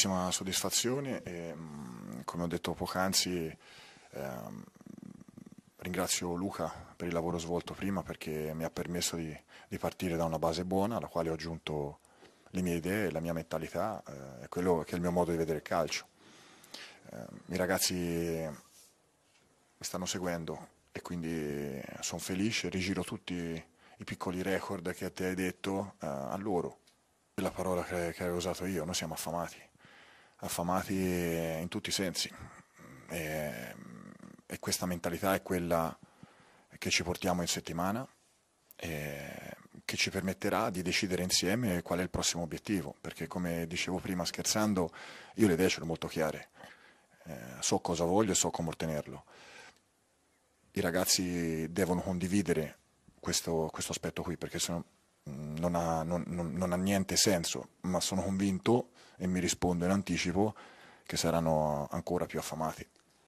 Massima soddisfazione e mm, come ho detto poc'anzi ehm, ringrazio Luca per il lavoro svolto prima perché mi ha permesso di, di, partire da una base buona alla quale ho aggiunto le mie idee, la mia mentalità eh, e quello che è il mio modo di vedere il calcio. Eh, I ragazzi mi stanno seguendo e quindi sono felice, rigiro tutti i piccoli record che ti hai detto eh, a loro. La parola che, che avevo usato io, noi siamo affamati affamati in tutti i sensi. E, e questa mentalità è quella che ci portiamo in settimana e che ci permetterà di decidere insieme qual è il prossimo obiettivo, perché come dicevo prima scherzando, io le idee sono molto chiare, eh, so cosa voglio e so come ottenerlo. I ragazzi devono condividere questo, questo aspetto qui, perché sono, mm, non, ha, non, non, non ha niente senso, ma sono convinto e mi rispondo in anticipo che saranno ancora più affamati.